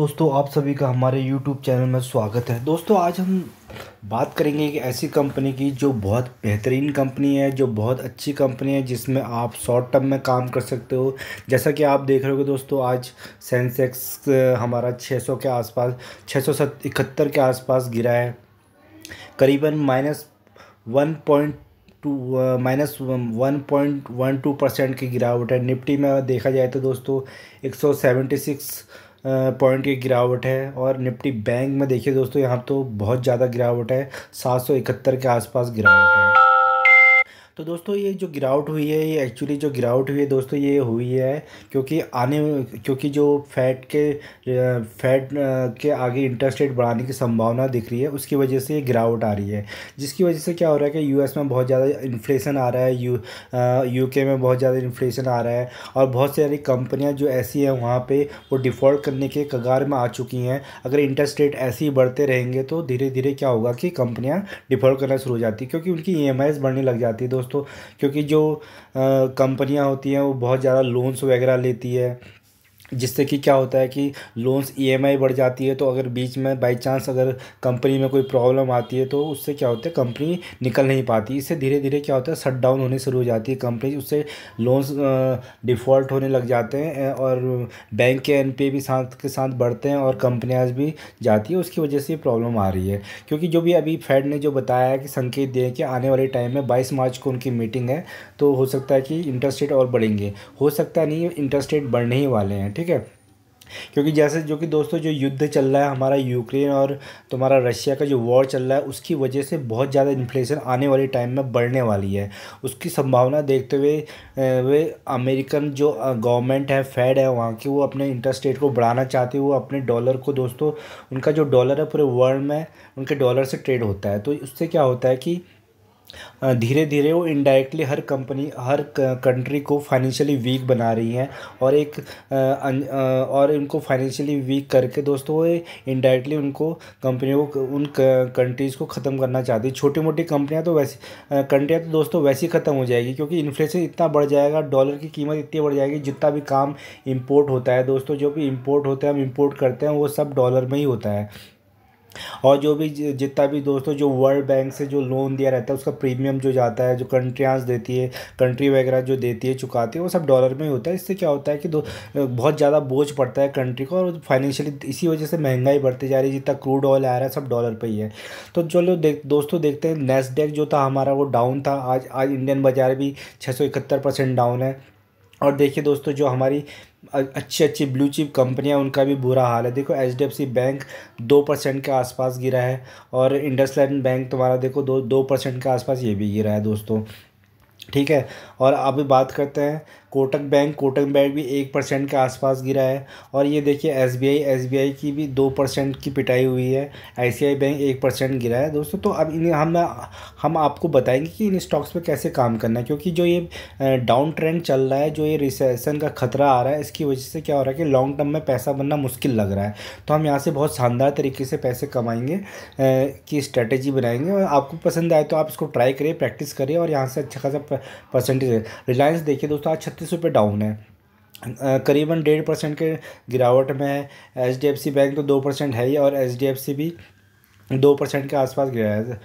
दोस्तों आप सभी का हमारे YouTube चैनल में स्वागत है दोस्तों आज हम बात करेंगे कि ऐसी कंपनी की जो बहुत बेहतरीन कंपनी है जो बहुत अच्छी कंपनी है जिसमें आप शॉर्ट टर्म में काम कर सकते हो जैसा कि आप देख रहे हो दोस्तों आज सेंसेक्स हमारा 600 के आसपास छः सौ इकहत्तर के आसपास गिरा है करीबन minus one point two minus one point one two percent की गिरावट है निफ्टी में देखा जाए तो दोस्तों एक सौ सेवेंटी सिक्स पॉइंट की गिरावट है और निफ्टी बैंक में देखिए दोस्तों यहाँ तो बहुत ज़्यादा गिरावट है सात सौ इकहत्तर के आसपास गिरावट है तो दोस्तों ये जो गिरावट हुई है ये एक्चुअली जो गिरावट हुई है दोस्तों ये हुई है क्योंकि आने क्योंकि जो फैट के फैट के आगे इंटरेस्ट रेट बढ़ाने की संभावना दिख रही है उसकी वजह से ये गिरावट आ रही है जिसकी वजह से क्या हो रहा है कि यूएस में बहुत ज़्यादा इन्फ्लेशन आ रहा है यू यूके में बहुत ज़्यादा इन्फ्लेशन आ रहा है और बहुत सारी कंपनियाँ जो ऐसी हैं वहाँ पर वो डिफ़ॉल्ट करने के कगार में आ चुकी हैं अगर इंटरेस्ट रेट ऐसे ही बढ़ते रहेंगे तो धीरे धीरे क्या होगा कि कंपनियाँ डिफ़ॉल्ट करना शुरू हो जाती क्योंकि उनकी ई e बढ़ने लग जाती है दोस्तों दोस्तों क्योंकि जो कंपनियाँ होती हैं वो बहुत ज़्यादा लोन्स वगैरह लेती है जिससे कि क्या होता है कि लोन्स ईएमआई e बढ़ जाती है तो अगर बीच में बाई चांस अगर कंपनी में कोई प्रॉब्लम आती है तो उससे क्या होता है कंपनी निकल नहीं पाती इससे धीरे धीरे क्या होता है शट डाउन होने शुरू हो जाती है कंपनी उससे लोन्स डिफ़ॉल्ट होने लग जाते हैं और बैंक के एन भी साथ के साथ बढ़ते हैं और कंपनियाँ भी जाती है उसकी वजह से प्रॉब्लम आ रही है क्योंकि जो भी अभी फेड ने जो बताया है कि संकेत दिए कि आने वाले टाइम में बाईस मार्च को उनकी मीटिंग है तो हो सकता है कि इंटरेस्ट रेट और बढ़ेंगे हो सकता नहीं इंटरेस्ट रेट बढ़ने ही वाले हैं ठीक है क्योंकि जैसे जो कि दोस्तों जो युद्ध चल रहा है हमारा यूक्रेन और तुम्हारा रशिया का जो वॉर चल रहा है उसकी वजह से बहुत ज़्यादा इन्फ्लेशन आने वाले टाइम में बढ़ने वाली है उसकी संभावना देखते हुए वे अमेरिकन जो गवर्नमेंट है फेड है वहाँ की वो अपने इंटरेस्ट रेट को बढ़ाना चाहते हुए अपने डॉलर को दोस्तों उनका जो डॉलर है पूरे वर्ल्ड में उनके डॉलर से ट्रेड होता है तो उससे क्या होता है कि धीरे धीरे वो इनडायरेक्टली हर कंपनी हर कंट्री को फाइनेंशियली वीक बना रही हैं और एक और इनको फाइनेंशियली वीक करके दोस्तों वो इनडायरेक्टली उनको कंपनियों को उन कंट्रीज़ को ख़त्म करना चाहती है छोटी मोटी कंपनियां तो वैसे कंट्रियाँ तो दोस्तों वैसी ख़त्म हो जाएगी क्योंकि इन्फ्लेशन इतना बढ़ जाएगा डॉलर की कीमत इतनी बढ़ जाएगी जितना भी काम इम्पोर्ट होता है दोस्तों जो भी इम्पोर्ट होते हैं हम इम्पोर्ट करते हैं वो सब डॉलर में ही होता है और जो भी जितना भी दोस्तों जो वर्ल्ड बैंक से जो लोन दिया रहता है उसका प्रीमियम जो जाता है जो कंट्रियाज देती है कंट्री वगैरह जो देती है चुकाती है वो सब डॉलर में ही होता है इससे क्या होता है कि दो बहुत ज़्यादा बोझ पड़ता है कंट्री को और फाइनेंशियली इसी वजह से महंगाई बढ़ती जा रही है जितना क्रूड ऑयल आ रहा है सब डॉलर पर ही है तो चलो देख दोस्तों देखते हैं नेस्डेक जो था हमारा वो डाउन था आज आज इंडियन बाजार भी छः डाउन है और देखिए दोस्तों जो हमारी अच्छी अच्छी ब्लू चिप कंपनियां उनका भी बुरा हाल है देखो एच बैंक दो परसेंट के आसपास गिरा है और इंडस लैंड बैंक तुम्हारा देखो दो दो परसेंट के आसपास ये भी गिरा है दोस्तों ठीक है और अभी बात करते हैं कोटक बैंक कोटक बैंक भी एक परसेंट के आसपास गिरा है और ये देखिए S B I S B I की भी दो परसेंट की पिटाई हुई है आई सी आई बैंक एक परसेंट गिरा है दोस्तों तो अब इन हम हम आपको बताएंगे कि इन स्टॉक्स पे कैसे काम करना है क्योंकि जो ये डाउन ट्रेंड चल रहा है जो ये रिसेसन का खतरा आ रहा है इसकी वजह से क्या हो रहा है कि लॉन्ग टर्म में पैसा बनना मुश्किल लग रहा है तो हम यहाँ से बहुत शानदार तरीके से पैसे कमाएंगे की स्ट्रैटेजी बनाएंगे और आपको पसंद आए तो आप इसको ट्राई करिए प्रैक्टिस करिए और यहाँ से अच्छा खासा परसेंटेज रिलायंस देखिए दोस्तों आज छत्तीस रुपये डाउन है करीबन डेढ़ परसेंट के गिरावट में है H D F C bank तो दो परसेंट है ही और एच डी एफ सी भी दो परसेंट के आसपास गिरा है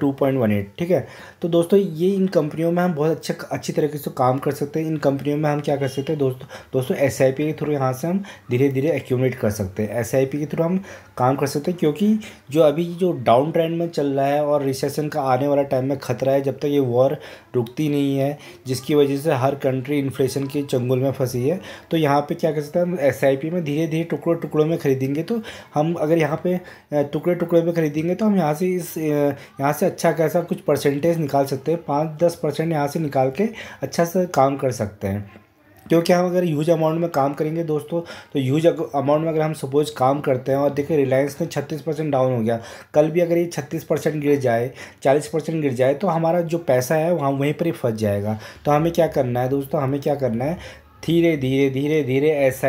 टू पॉइंट वन एट ठीक है तो दोस्तों ये इन कंपनियों में हम बहुत अच्छा अच्छी तरीके से काम कर सकते हैं इन कंपनियों में हम क्या कर सकते हैं दोस्तों दोस्तों एस आई पी के थ्रू यहाँ से हम धीरे धीरे एक्यूमलेट कर सकते हैं एस आई पी के थ्रू हम काम कर सकते हैं क्योंकि जो अभी जो डाउन ट्रेंड में चल रहा है और रिसेशन का आने वाला टाइम में खतरा है जब तक ये वॉर रुकती नहीं है जिसकी वजह से हर कंट्री इन्फ्लेशन के चंगुल में फंसी है तो यहाँ पर क्या कर सकते हैं हम एस में धीरे धीरे टुकड़ों टुकड़ों में खरीदेंगे तो हम अगर यहाँ पर टुकड़े टुकड़े में खरीदेंगे तो हम यहाँ से इस यहाँ से अच्छा कैसा कुछ परसेंटेज निकाल सकते हैं पाँच दस परसेंट यहाँ से निकाल के अच्छा से काम कर सकते हैं क्योंकि हम अगर ह्यूज अमाउंट में काम करेंगे दोस्तों तो ह्यूज अमाउंट में अगर हम सपोज काम करते हैं और देखिए रिलायंस ने छत्तीस परसेंट डाउन हो गया कल भी अगर ये छत्तीस परसेंट गिर जाए चालीस परसेंट गिर जाए तो हमारा जो पैसा है वहाँ वहीं पर ही फंस जाएगा तो हमें क्या करना है दोस्तों हमें क्या करना है धीरे धीरे धीरे धीरे एस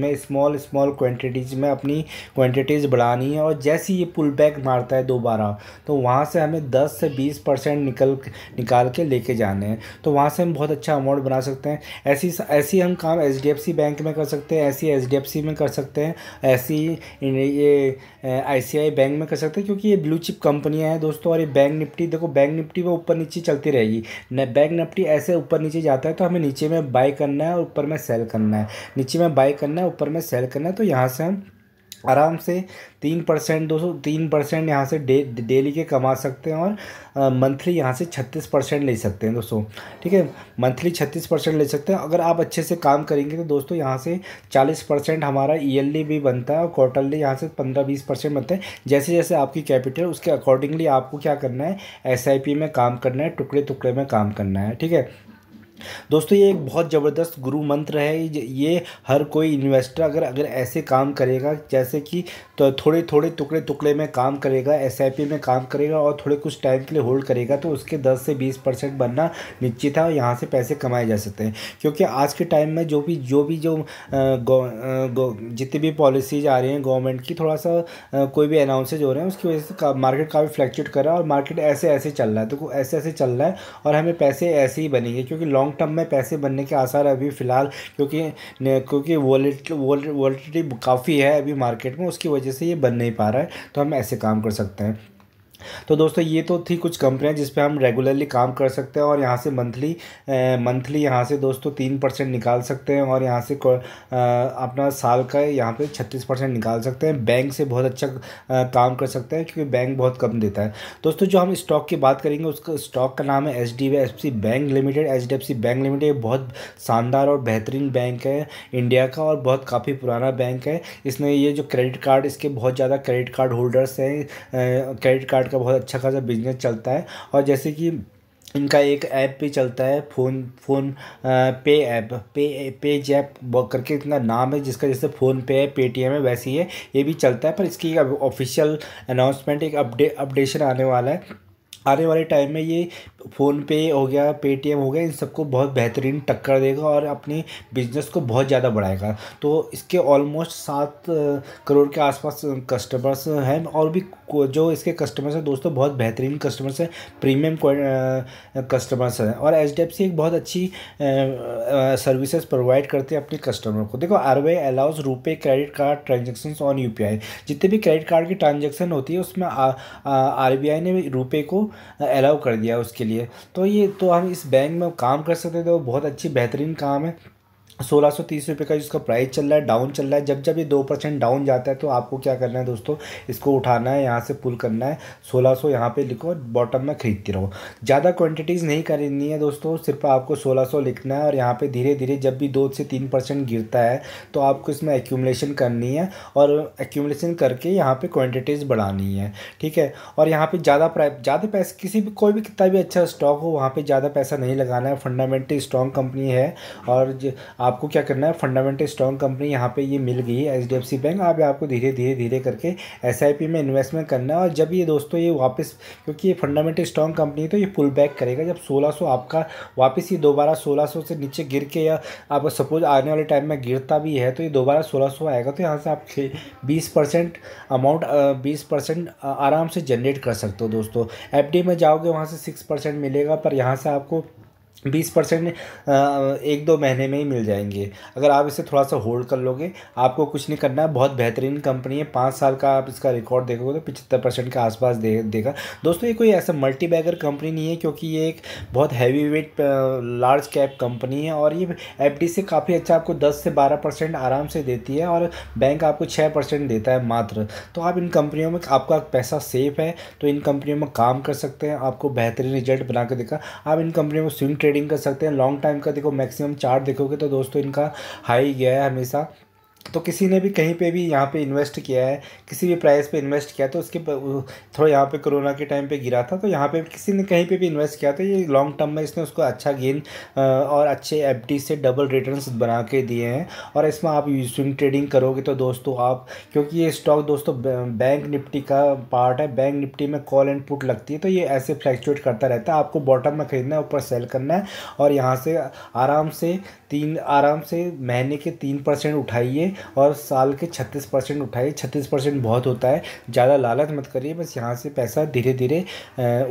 में स्मॉल स्मॉल क्वांटिटीज़ में अपनी क्वांटिटीज़ बढ़ानी है और जैसे ही ये पुल बैक मारता है दोबारा तो वहाँ से हमें 10 से 20 परसेंट निकल निकाल के लेके जाने हैं तो वहाँ से हम बहुत अच्छा अमाउंट बना सकते हैं ऐसी ऐसी हम काम एच बैंक में कर सकते हैं ऐसी एच में कर सकते हैं ऐसी ये आई बैंक में कर सकते हैं क्योंकि ये ब्लू चिप कंपनियाँ हैं दोस्तों और ये बैंक निफ्टी देखो बैंक निफ्टी वो ऊपर नीचे चलती रहेगी बैंक निफ्टी ऐसे ऊपर नीचे जाता है तो हमें नीचे में बाय करना है और ऊपर ऊपर में सेल करना है नीचे में बाई करना है ऊपर में सेल करना है तो यहाँ से हम आराम से तीन परसेंट दो सौ तीन परसेंट यहाँ से डे दे, डेली के कमा सकते हैं और मंथली यहाँ से छत्तीस परसेंट ले सकते हैं दोस्तों ठीक है मंथली छत्तीस परसेंट ले सकते हैं अगर आप अच्छे से काम करेंगे तो दोस्तों यहाँ से चालीस परसेंट हमारा ईयरली भी बनता है और क्वार्टरली यहाँ से पंद्रह बीस परसेंट बनता है जैसे जैसे आपकी कैपिटल उसके अकॉर्डिंगली आपको क्या करना है एस में काम करना है टुकड़े टुकड़े में काम करना है ठीक है दोस्तों ये एक बहुत ज़बरदस्त गुरु मंत्र है ये हर कोई इन्वेस्टर अगर अगर ऐसे काम करेगा जैसे कि तो थोड़े थोड़े टुकड़े टुकड़े में काम करेगा एस में काम करेगा और थोड़े कुछ टाइम के लिए होल्ड करेगा तो उसके दस से बीस परसेंट बनना निश्चित है और यहाँ से पैसे कमाए जा सकते हैं क्योंकि आज के टाइम में जो भी जो भी जो जितनी भी पॉलिसीज आ रही हैं गवर्नमेंट की थोड़ा सा कोई भी अनाउंसेज हो रहे हैं उसकी वजह से का, मार्केट काफ़ी फ्लैक्चुएट कर रहा है और मार्केट ऐसे ऐसे चल रहा है तो ऐसे ऐसे चल रहा है और हमें पैसे ऐसे ही बनेंगे क्योंकि लॉन्ग लॉन्ग टर्म में पैसे बनने के आसार अभी फ़िलहाल क्योंकि क्योंकि वॉलिटी काफ़ी है अभी मार्केट में उसकी वजह से ये बन नहीं पा रहा है तो हम ऐसे काम कर सकते हैं तो दोस्तों ये तो थी कुछ कंपनियाँ जिस हम रेगुलरली काम कर सकते हैं और यहाँ से मंथली मंथली यहाँ से दोस्तों तीन परसेंट निकाल सकते हैं और यहाँ से अपना साल का यहाँ पे छत्तीस परसेंट निकाल सकते हैं बैंक से बहुत अच्छा काम कर सकते हैं क्योंकि बैंक बहुत कम देता है दोस्तों जो हम स्टॉक की बात करेंगे उसका स्टॉक का नाम है H D bank limited H bank limited बहुत शानदार और बेहतरीन बैंक है इंडिया का और बहुत काफ़ी पुराना बैंक है इसमें ये जो क्रेडिट कार्ड इसके बहुत ज़्यादा क्रेडिट कार्ड होल्डर्स हैं क्रेडिट कार्ड का बहुत अच्छा खासा बिजनेस चलता है और जैसे कि इनका एक ऐप भी चलता है फ़ोन फ़ोन पे ऐप पे पे जैप करके इतना नाम है जिसका जैसे फ़ोन पे है पेटीएम है वैसे ही है ये भी चलता है पर इसकी ऑफिशियल अनाउंसमेंट एक अपडे अपडेशन आने वाला है आने वाले टाइम में ये फ़ोनपे हो गया पेटीएम हो गया इन सबको बहुत बेहतरीन टक्कर देगा और अपने बिजनेस को बहुत ज़्यादा बढ़ाएगा तो इसके ऑलमोस्ट सात करोड़ के आसपास कस्टमर्स हैं और भी जो इसके कस्टमर्स हैं दोस्तों बहुत बेहतरीन कस्टमर्स हैं प्रीमियम कस्टमर्स हैं और एच एक बहुत अच्छी सर्विसेज प्रोवाइड करते हैं अपने कस्टमर को देखो R B allows RuPay credit card transaction on U जितने भी क्रेडिट कार्ड की ट्रांजेक्शन होती है उसमें आर बी आई ने रुपये को अलाउ कर दिया उसके लिए तो ये तो हम इस बैंक में काम कर सकते वो तो बहुत अच्छी बेहतरीन काम है सोलह सौ तीस रुपये का इसका प्राइस चल रहा है डाउन चल रहा है जब जब ये दो परसेंट डाउन जाता है तो आपको क्या करना है दोस्तों इसको उठाना है यहाँ से पुल करना है सोलह सौ यहाँ पर लिखो और बॉटम में खरीदते रहो ज़्यादा क्वांटिटीज़ नहीं खरीदनी है दोस्तों सिर्फ आपको सोलह सौ लिखना है और यहाँ पर धीरे धीरे जब भी दो से तीन परसेंट गिरता है तो आपको इसमें एक्यूमलेशन करनी है और एक्यूमलेशन करके यहाँ पर क्वान्टिटीज़ बढ़ानी है ठीक है और यहाँ पर ज़्यादा प्राइस ज़्यादा पैसे किसी भी कोई भी कितना भी अच्छा स्टॉक हो वहाँ पर ज़्यादा पैसा नहीं लगाना है फंडामेंटली स्ट्रॉन्ग कंपनी है और आपको क्या करना है फंडामेंटल स्ट्रॉन्ग कंपनी यहाँ पे ये मिल गई है H D F C bank आप आपको धीरे धीरे धीरे करके एस आई पी में इन्वेस्टमेंट करना है और जब ये दोस्तों ये वापस क्योंकि ये फंडामेंटल स्ट्रॉन्ग कंपनी है तो ये पुल बैक करेगा जब सोलह सौ आपका वापस ये दोबारा सोलह सौ से नीचे गिर के या आप सपोज आने वाले टाइम में गिरता भी है तो ये दोबारा सोलह सौ आएगा तो यहाँ से आप बीस परसेंट अमाउंट बीस परसेंट आराम से जनरेट कर सकते हो दोस्तों एफ डी में जाओगे वहाँ से सिक्स परसेंट मिलेगा पर यहाँ से आपको बीस परसेंट एक दो महीने में ही मिल जाएंगे अगर आप इसे थोड़ा सा होल्ड कर लोगे आपको कुछ नहीं करना है बहुत बेहतरीन कंपनी है पाँच साल का आप इसका रिकॉर्ड देखोगे तो पिछहत्तर परसेंट के आसपास दे देगा दोस्तों ये कोई ऐसा मल्टी बैगर कंपनी नहीं है क्योंकि ये एक बहुत heavy weight large cap company है और ये एफ से काफ़ी अच्छा आपको दस से बारह आराम से देती है और बैंक आपको छः देता है मात्र तो आप इन कंपनियों में आपका पैसा सेफ है तो इन कंपनियों में काम कर सकते हैं आपको बेहतरीन रिजल्ट बना कर देखा आप इन कंपनियों में स्विंग ट्रेड ट्रेडिंग कर सकते हैं लॉन्ग टाइम का देखो मैक्सिमम चार्ट देखोगे तो दोस्तों इनका हाई गया है हमेशा तो किसी ने भी कहीं पे भी यहाँ पे इन्वेस्ट किया है किसी भी प्राइस पे इन्वेस्ट किया तो उसके थोड़ा यहाँ पे कोरोना के टाइम पे गिरा था तो यहाँ पे किसी ने कहीं पे भी इन्वेस्ट किया तो ये लॉन्ग टर्म में इसने उसको अच्छा गेन और अच्छे एफ से डबल रिटर्न बना के दिए हैं और इसमें आप स्विंग ट्रेडिंग करोगे तो दोस्तों आप क्योंकि ये स्टॉक दोस्तों बैंक निफ्टी का पार्ट है बैंक निफ्टी में कॉल एंड पुट लगती है तो ये ऐसे फ्लैक्चुएट करता रहता है आपको बॉटम में खरीदना है ऊपर सेल करना है और यहाँ से आराम से तीन आराम से महीने के तीन परसेंट उठाइए और साल के छत्तीस परसेंट उठाइए छत्तीस परसेंट बहुत होता है ज़्यादा लालच मत करिए बस यहाँ से पैसा धीरे धीरे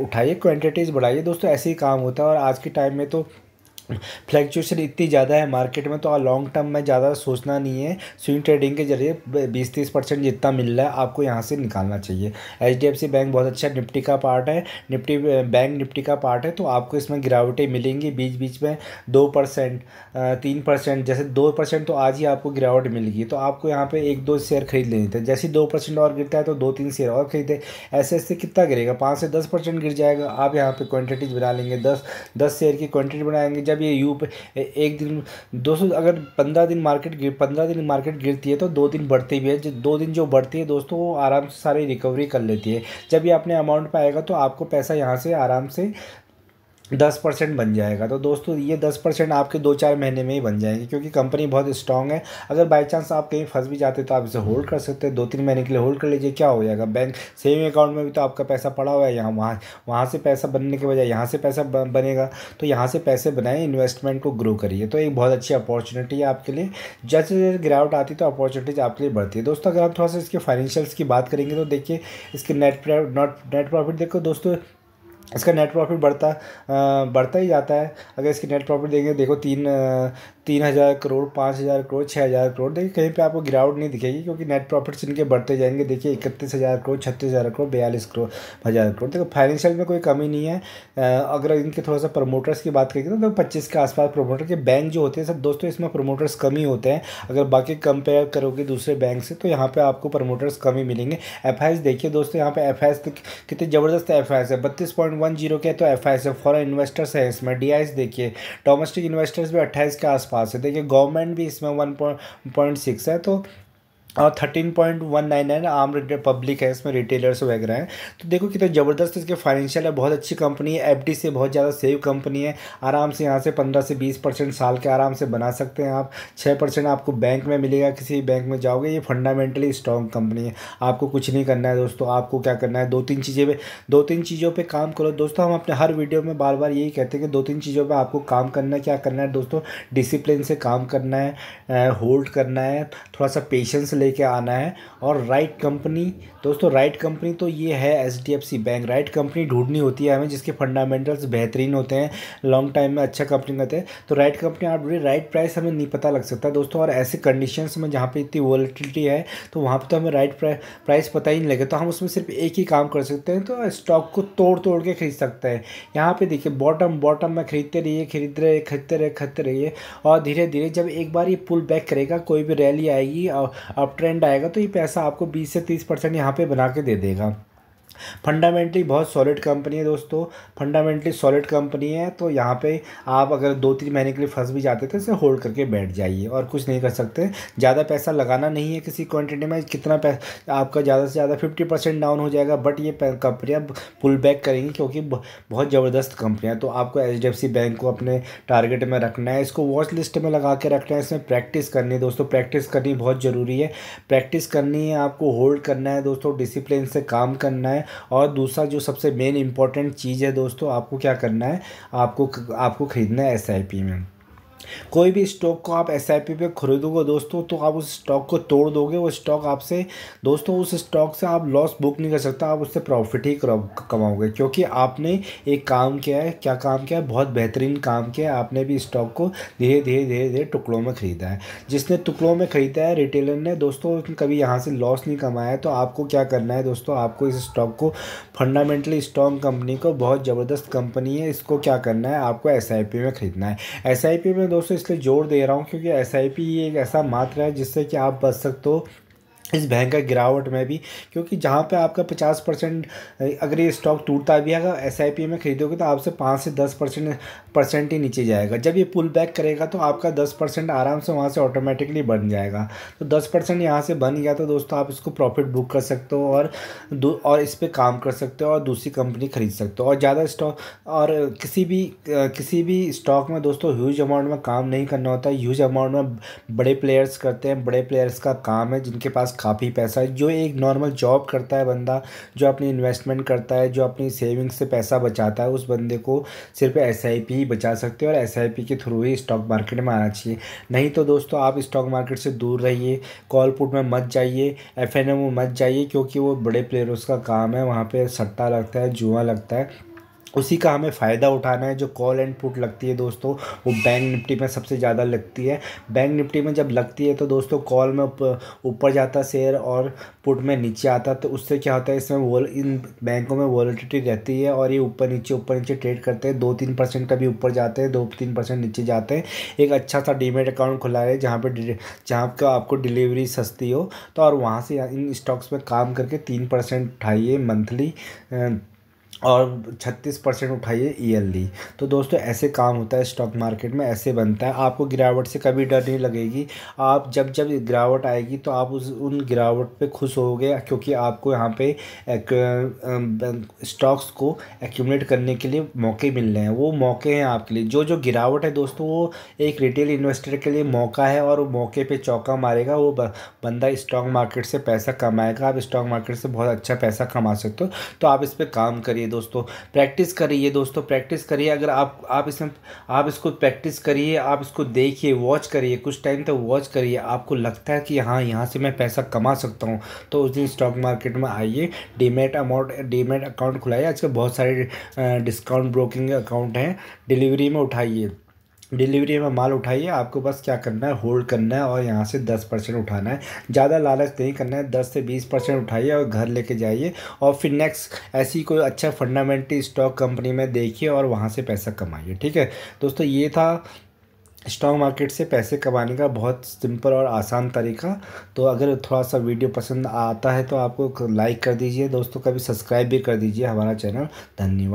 उठाइए क्वान्टिटीज़ बढ़ाइए दोस्तों ऐसे ही काम होता है और आज के टाइम में तो फ्लैक्चुएशन इतनी ज़्यादा है मार्केट में तो लॉन्ग टर्म में ज़्यादा सोचना नहीं है स्विंग ट्रेडिंग के जरिए बीस तीस परसेंट जितना मिल रहा है आपको यहाँ से निकालना चाहिए एच बैंक बहुत अच्छा निफ्टी का पार्ट है निफ्टी बैंक निफ्टी का पार्ट है तो आपको इसमें गिरावटें मिलेंगी बीच बीच में दो परसेंट तीन परसेंट जैसे दो परसेंट तो आज ही आपको गिरावट मिलेगी तो आपको यहाँ पर एक दो शेयर खरीद लेने थे जैसे दो परसेंट और गिरता है तो दो तीन शेयर और खरीदे ऐसे ऐसे कितना गिरेगा पाँच से दस परसेंट गिर जाएगा आप यहाँ पर क्वान्टिटीज बना लेंगे दस दस शेयर की क्वान्टिटी बनाएंगे जब ये यू पे एक दिन दोस्तों अगर पंद्रह दिन मार्केट गिर पंद्रह दिन मार्केट गिरती है तो दो दिन बढ़ती भी है जो दो दिन जो बढ़ती है दोस्तों वो आराम से सारी रिकवरी कर लेती है जब ये अपने अमाउंट पर आएगा तो आपको पैसा यहाँ से आराम से दस परसेंट बन जाएगा तो दोस्तों ये दस परसेंट आपके दो चार महीने में ही बन जाएंगे क्योंकि कंपनी बहुत स्ट्रांग है अगर बाई चांस आप कहीं फंस भी जाते तो आप इसे होल्ड कर सकते हैं दो तीन महीने के लिए होल्ड कर लीजिए क्या हो जाएगा बैंक सेविंग अकाउंट में भी तो आपका पैसा पड़ा हुआ है यहाँ वहाँ वहाँ से पैसा बनने के बजाय यहाँ से पैसा बनेगा तो यहाँ से पैसे बनाए इन्वेस्टमेंट को ग्रो करिए तो एक बहुत अच्छी अपॉर्चुनिटी है आपके लिए जैसे जैसे गिरावट आती है तो अपॉर्चुनिटीज आपके लिए बढ़ती है दोस्तों अगर आप थोड़ा सा इसके फाइनेंशियल्स की बात करेंगे तो देखिए इसके नेट नेट प्रॉफिट देखो दोस्तों इसका नेट प्रॉफिट बढ़ता बढ़ता ही जाता है अगर इसकी नेट प्रॉफिट देखेंगे देखो तीन तीन हज़ार करोड़ पाँच हज़ार करोड़ छः हज़ार करोड़ देखिए कहीं पे आपको गिरावट नहीं दिखेगी क्योंकि नेट प्रॉफिट्स इनके बढ़ते जाएंगे देखिए इकतीस हज़ार करोड़ छत्तीस हज़ार करोड़ बयालीस करोड़ हज़ार करोड़ देखो फाइनेंशियल में कोई कमी नहीं है अगर इनके थोड़ा सा प्रमोटर्स की बात करेंगे तो देखो पच्चीस के आसपास प्रमोटर के बैंक जो होते हैं सब दोस्तों इसमें प्रमोटर्स कम ही होते हैं अगर बाकी कंपेयर करोगे दूसरे बैंक से तो यहाँ पर आपको प्रमोटर्स कम ही मिलेंगे एफ देखिए दोस्तों यहाँ पर एफ तो कितने ज़बरदस्त एफ है बत्तीस पॉइंट पॉइंट वन जीरो के तो F I S foreign investors है इसमें डी आई देखिए डोमेस्टिक इन्वेस्टर्स भी अट्ठाईस के आसपास है देखिए गवर्नमेंट भी इसमें वन पॉइंट सिक्स है तो और thirteen point one nine nine आम पब्लिक है इसमें रिटेलर्स वगैरह हैं तो देखो कितना तो ज़बरदस्त इसके फाइनेंशियल है बहुत अच्छी कंपनी है एफ से बहुत ज़्यादा सेव कंपनी है आराम से यहाँ से पंद्रह से बीस परसेंट साल के आराम से बना सकते हैं आप छः परसेंट आपको बैंक में मिलेगा किसी बैंक में जाओगे ये फंडामेंटली स्ट्रॉन्ग कंपनी है आपको कुछ नहीं करना है दोस्तों आपको क्या करना है दो तीन चीज़ें पर दो तीन चीज़ों पर काम करो दोस्तों हम अपने हर वीडियो में बार बार यही कहते हैं कि दो तीन चीज़ों पर आपको काम करना है क्या करना है दोस्तों डिसिप्लिन से काम करना है होल्ड करना है थोड़ा सा पेशेंस लेके आना है और राइट कंपनी दोस्तों राइट कंपनी तो ये है H D F C bank right company ढूंढनी होती है हमें जिसके फंडामेंटल्स बेहतरीन होते हैं लॉन्ग टाइम में अच्छा कंपनी होते हैं तो राइट कंपनी आप ढूंढिए राइट प्राइस हमें नहीं पता लग सकता दोस्तों और ऐसे कंडीशन में जहाँ पर इतनी वॉलिटिलिटी है तो वहाँ पर तो हमें राइट प्राइस पता ही नहीं लगे तो हम उसमें सिर्फ एक ही काम कर सकते हैं तो स्टॉक को तोड़ तोड़ के खरीद सकते हैं यहाँ पर देखिए बॉटम बॉटम में खरीदते रहिए खरीद रहे खरीदते रहे खरीदते रहिए और धीरे धीरे जब एक बार ये पुल बैक करेगा कोई भी रैली आएगी और अप ट्रेंड आएगा तो ये पैसा आपको 20 से 30 परसेंट यहाँ पर बना के दे देगा फंडामेंटली बहुत सॉलिड कंपनी है दोस्तों फंडामेंटली सॉलिड कंपनी है तो यहाँ पे आप अगर दो तीन महीने के लिए फंस भी जाते थे तो इसे होल्ड करके बैठ जाइए और कुछ नहीं कर सकते ज़्यादा पैसा लगाना नहीं है किसी क्वांटिटी में कितना पैसा आपका ज़्यादा से ज़्यादा फिफ्टी परसेंट डाउन हो जाएगा बट ये कंपनियाँ पुल बैक करेंगी क्योंकि बहुत ज़बरदस्त कंपनियाँ तो आपको एच बैंक को अपने टारगेट में रखना है इसको वॉच लिस्ट में लगा के रखना है इसमें प्रैक्टिस करनी है दोस्तों प्रैक्टिस करनी बहुत ज़रूरी है प्रैक्टिस करनी है आपको होल्ड करना है दोस्तों डिसिप्लिन से काम करना है और दूसरा जो सबसे मेन इंपॉर्टेंट चीज़ है दोस्तों आपको क्या करना है आपको आपको ख़रीदना है एस में कोई भी स्टॉक को आप एस आई पी पे खरीदोगे दोस्तों तो आप उस स्टॉक को तोड़ दोगे वो स्टॉक आपसे दोस्तों उस स्टॉक से आप लॉस बुक नहीं कर सकता आप उससे प्रॉफिट ही कमाओगे क्योंकि आपने एक काम किया है क्या काम किया है बहुत बेहतरीन काम किया है आपने भी स्टॉक को धीरे धीरे धीरे धीरे टुकड़ों में ख़रीदा है जिसने टुकड़ों में ख़रीदा है रिटेलर ने दोस्तों कभी यहाँ से लॉस नहीं कमाया है तो आपको क्या करना है दोस्तों आपको इस स्टॉक को फंडामेंटली स्ट्रॉन्ग कंपनी को बहुत ज़बरदस्त कंपनी है इसको क्या करना है आपको एस में ख़रीदना है एस में दोस्तों इसलिए जोर दे रहा हूँ क्योंकि एस आई पी एक ऐसा मात्र है जिससे कि आप बच सकते हो इस भयंकर गिरावट में भी क्योंकि जहाँ पे आपका पचास परसेंट अगर ये स्टॉक टूटता भी है एस आई पी में खरीदोगे तो आपसे पाँच से दस परसेंट परसेंट ही नीचे जाएगा जब ये पुल बैक करेगा तो आपका दस परसेंट आराम से वहाँ से ऑटोमेटिकली बन जाएगा तो दस परसेंट यहाँ से बन गया तो दोस्तों आप इसको प्रॉफिट बुक कर सकते हो और और इस पर काम कर सकते हो और दूसरी कंपनी खरीद सकते हो और ज़्यादा स्टॉक और किसी भी किसी भी स्टॉक में दोस्तों ह्यूज अमाउंट में काम नहीं करना होता है ह्यूज अमाउंट में बड़े प्लेयर्स करते हैं बड़े प्लेयर्स का काम है जिनके पास काफ़ी पैसा है जो एक नॉर्मल जॉब करता है बंदा जो अपनी इन्वेस्टमेंट करता है जो अपनी सेविंग से पैसा बचाता है उस बंदे को सिर्फ एस आई पी बचा सकते हैं और एस आई पी के थ्रू ही स्टॉक मार्केट में आना चाहिए नहीं तो दोस्तों आप स्टॉक मार्केट से दूर रहिए कॉल पुट में मत जाइए एफ एन एम में मत जाइए क्योंकि वो बड़े प्लेयर्स का काम है वहाँ पर सट्टा लगता है जुआ लगता है उसी का हमें फ़ायदा उठाना है जो कॉल एंड पुट लगती है दोस्तों वो बैंक निफ्टी में सबसे ज़्यादा लगती है बैंक निफ्टी में जब लगती है तो दोस्तों कॉल में ऊपर जाता शेयर और पुट में नीचे आता तो उससे क्या होता है इसमें वोल इन बैंकों में वॉलिटिटी रहती है और ये ऊपर नीचे ऊपर नीचे ट्रेड करते हैं दो तीन परसेंट कभी ऊपर जाते हैं दो तीन परसेंट नीचे जाते हैं एक अच्छा सा डीमेट अकाउंट खुला है जहाँ पर जहाँ का आपको डिलीवरी सस्ती हो तो और वहाँ से इन स्टॉक्स में काम करके तीन परसेंट उठाइए मंथली और 36 परसेंट उठाइए ईयरली e तो दोस्तों ऐसे काम होता है स्टॉक मार्केट में ऐसे बनता है आपको गिरावट से कभी डर नहीं लगेगी आप जब जब गिरावट आएगी तो आप उस उन गिरावट पे खुश होगे क्योंकि आपको यहाँ पे स्टॉक्स को एक्यूमलेट करने के लिए मौके मिल रहे हैं वो मौके हैं आपके लिए जो जो गिरावट है दोस्तों वो एक रिटेल इन्वेस्टर के लिए मौका है और मौके पर चौका मारेगा वो बंदा स्टॉक मार्केट से पैसा कमाएगा आप स्टॉक मार्केट से बहुत अच्छा पैसा कमा सकते हो तो आप इस पर काम करिए दोस्तों प्रैक्टिस करिए दोस्तों प्रैक्टिस करिए अगर आप आप इसमें आप इसको प्रैक्टिस करिए आप इसको देखिए वॉच करिए कुछ टाइम तक वॉच करिए आपको लगता है कि हाँ यहाँ से मैं पैसा कमा सकता हूँ तो उस दिन स्टॉक मार्केट में आइए डीमेट अमाउंट डीमेट अकाउंट खुलाइए आजकल बहुत सारे डिस्काउंट ब्रोकिंग अकाउंट हैं डिलीवरी में उठाइए डिलीवरी में माल उठाइए आपको बस क्या करना है होल्ड करना है और यहाँ से दस परसेंट उठाना है ज़्यादा लालच नहीं करना है दस से बीस परसेंट उठाइए और घर लेके जाइए और फिर नेक्स्ट ऐसी कोई अच्छा फंडामेंटल स्टॉक कंपनी में देखिए और वहाँ से पैसा कमाइए ठीक है दोस्तों ये था स्टॉक मार्केट से पैसे कमाने का बहुत सिंपल और आसान तरीका तो अगर थोड़ा सा वीडियो पसंद आता है तो आपको लाइक कर दीजिए दोस्तों कभी सब्सक्राइब भी कर दीजिए हमारा चैनल धन्यवाद